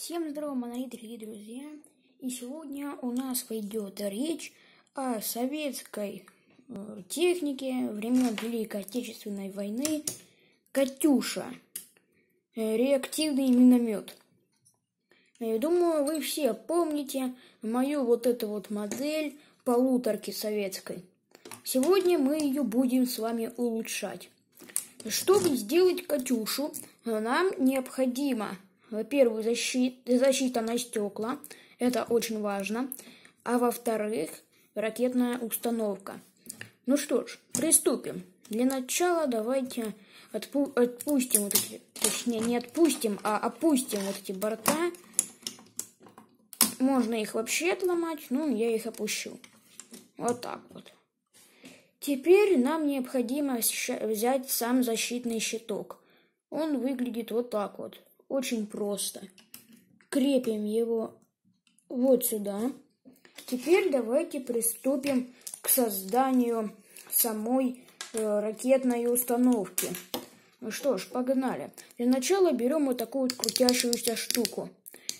Всем здорова, мои дорогие друзья! И сегодня у нас пойдет речь о советской э, технике времен Великой Отечественной войны «Катюша» э, – реактивный миномет. Я э, думаю, вы все помните мою вот эту вот модель полуторки советской. Сегодня мы ее будем с вами улучшать. Чтобы сделать «Катюшу», нам необходимо – во-первых, э, защит защита на стекла. Это очень важно. А во-вторых, ракетная установка. Ну что ж, приступим. Для начала давайте отпу отпустим вот эти, точнее не отпустим, а опустим вот эти борта. Можно их вообще отломать, но я их опущу. Вот так вот. Теперь нам необходимо взять сам защитный щиток. Он выглядит вот так вот. Очень просто. Крепим его вот сюда. Теперь давайте приступим к созданию самой э, ракетной установки. Ну что ж, погнали. Для начала берем вот такую вот крутящуюся штуку.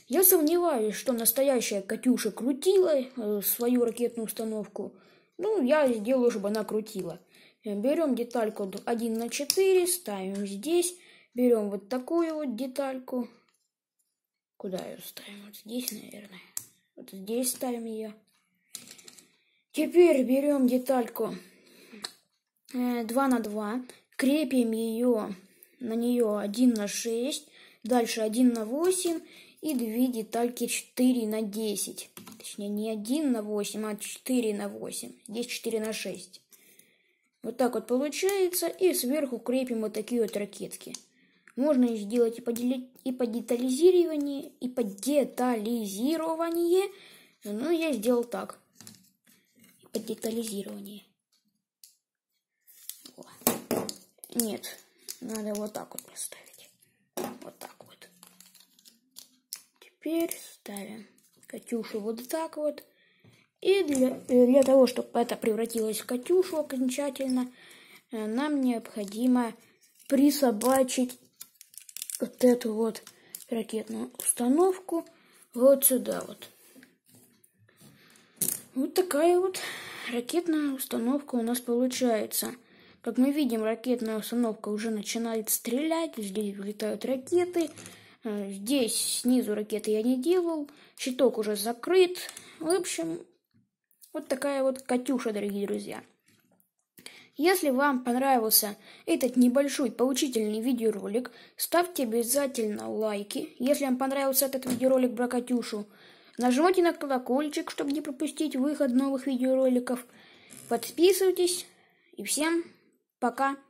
Я сомневаюсь, что настоящая Катюша крутила э, свою ракетную установку. Ну, я сделаю, чтобы она крутила. Берем детальку 1 на 4, ставим здесь. Берем вот такую вот детальку. Куда ее ставим? Вот здесь, наверное. Вот здесь ставим ее. Теперь берем детальку 2 э, на 2. Крепим ее на нее 1 на 6. Дальше 1 на 8. И две детальки 4 на 10. Точнее, не 1 на 8, а 4 на 8. Здесь 4 на 6. Вот так вот получается. И сверху крепим вот такие вот ракетки. Можно сделать и, поделить, и по подетализирование, и по подетализирование. Ну, я сделал так. Подетализирование. О. Нет, надо вот так вот поставить. Вот так вот. Теперь ставим Катюшу вот так вот. И для, для того, чтобы это превратилось в Катюшу окончательно, э, нам необходимо присобачить вот эту вот ракетную установку вот сюда вот. Вот такая вот ракетная установка у нас получается. Как мы видим, ракетная установка уже начинает стрелять, здесь влетают ракеты, э, здесь снизу ракеты я не делал, щиток уже закрыт. В общем, вот такая вот Катюша, дорогие друзья. Если вам понравился этот небольшой поучительный видеоролик, ставьте обязательно лайки. Если вам понравился этот видеоролик про Катюшу, нажмите на колокольчик, чтобы не пропустить выход новых видеороликов. Подписывайтесь и всем пока!